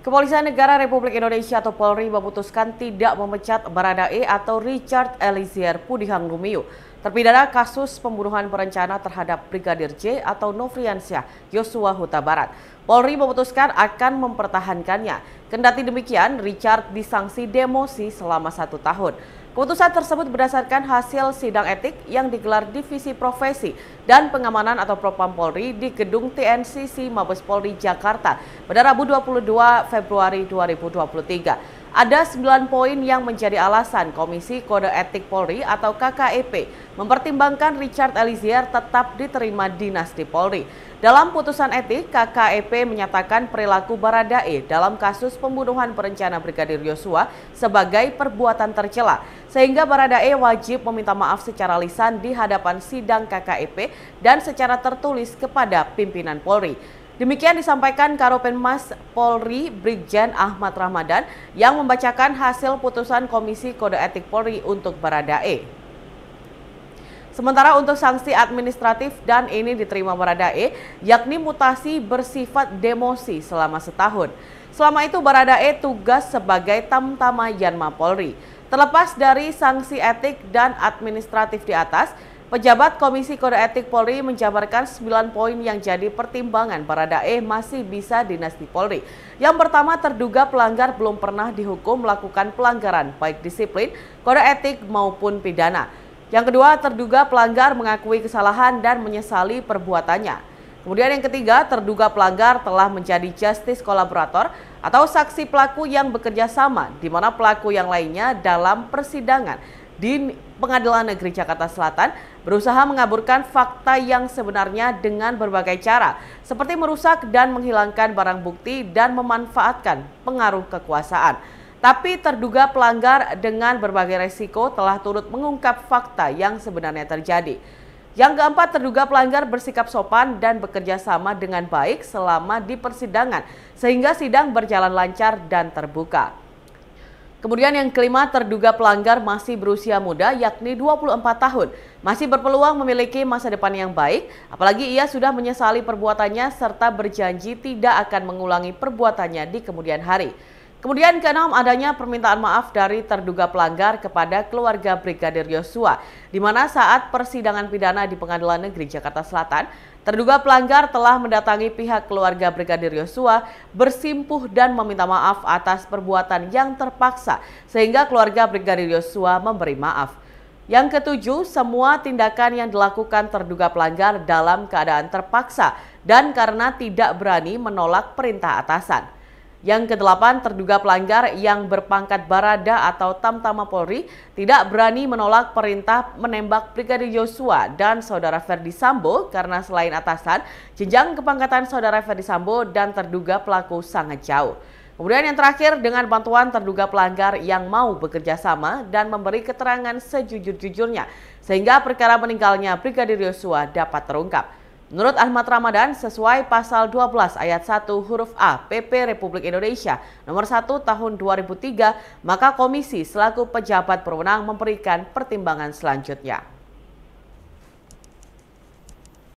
Kepolisian Negara Republik Indonesia atau Polri memutuskan tidak memecat Baradae atau Richard Eliezer Pudihang Lumiu Terpidana kasus pembunuhan berencana terhadap Brigadir J atau Novriansyah Yosua Huta Barat. Polri memutuskan akan mempertahankannya. Kendati demikian, Richard disanksi demosi selama satu tahun. Keputusan tersebut berdasarkan hasil sidang etik yang digelar Divisi Profesi dan Pengamanan atau Propam Polri di Gedung TNCC Mabes Polri Jakarta pada Rabu 22 Februari 2023. Ada 9 poin yang menjadi alasan Komisi Kode Etik Polri atau KKEP mempertimbangkan Richard Eliezer tetap diterima dinasti Polri. Dalam putusan etik, KKEP menyatakan perilaku Baradae dalam kasus pembunuhan perencana Brigadir Yosua sebagai perbuatan tercela, sehingga Baradae wajib meminta maaf secara lisan di hadapan sidang KKEP dan secara tertulis kepada pimpinan Polri. Demikian disampaikan Karopenmas Polri Brigjen Ahmad Ramadan yang membacakan hasil putusan Komisi Kode Etik Polri untuk Baradae. Sementara untuk sanksi administratif dan ini diterima Baradae, yakni mutasi bersifat demosi selama setahun. Selama itu Baradae tugas sebagai tamtama Yanma Polri. Terlepas dari sanksi etik dan administratif di atas, Pejabat Komisi Kode Etik Polri menjabarkan 9 poin yang jadi pertimbangan para masih bisa dinasti Polri. Yang pertama, terduga pelanggar belum pernah dihukum melakukan pelanggaran baik disiplin, kode etik maupun pidana. Yang kedua, terduga pelanggar mengakui kesalahan dan menyesali perbuatannya. Kemudian yang ketiga, terduga pelanggar telah menjadi justice kolaborator atau saksi pelaku yang bekerja sama di mana pelaku yang lainnya dalam persidangan di Pengadilan Negeri Jakarta Selatan berusaha mengaburkan fakta yang sebenarnya dengan berbagai cara, seperti merusak dan menghilangkan barang bukti dan memanfaatkan pengaruh kekuasaan. Tapi terduga pelanggar dengan berbagai resiko telah turut mengungkap fakta yang sebenarnya terjadi. Yang keempat, terduga pelanggar bersikap sopan dan bekerja sama dengan baik selama di persidangan, sehingga sidang berjalan lancar dan terbuka. Kemudian yang kelima, terduga pelanggar masih berusia muda yakni 24 tahun. Masih berpeluang memiliki masa depan yang baik, apalagi ia sudah menyesali perbuatannya serta berjanji tidak akan mengulangi perbuatannya di kemudian hari. Kemudian keenam adanya permintaan maaf dari terduga pelanggar kepada keluarga Brigadir Yosua, di mana saat persidangan pidana di Pengadilan Negeri Jakarta Selatan, terduga pelanggar telah mendatangi pihak keluarga Brigadir Yosua bersimpuh dan meminta maaf atas perbuatan yang terpaksa sehingga keluarga Brigadir Yosua memberi maaf. Yang ketujuh, semua tindakan yang dilakukan terduga pelanggar dalam keadaan terpaksa dan karena tidak berani menolak perintah atasan. Yang kedelapan, terduga pelanggar yang berpangkat barada atau tamtama Polri tidak berani menolak perintah menembak Brigadir Yosua dan saudara Ferdi Sambo karena selain atasan, jenjang kepangkatan saudara Ferdi Sambo dan terduga pelaku sangat jauh. Kemudian yang terakhir, dengan bantuan terduga pelanggar yang mau bekerja sama dan memberi keterangan sejujur-jujurnya, sehingga perkara meninggalnya Brigadir Yosua dapat terungkap. Menurut Ahmad Ramadan, sesuai pasal 12 ayat 1 huruf A PP Republik Indonesia nomor 1 tahun 2003, maka komisi selaku pejabat berwenang memberikan pertimbangan selanjutnya.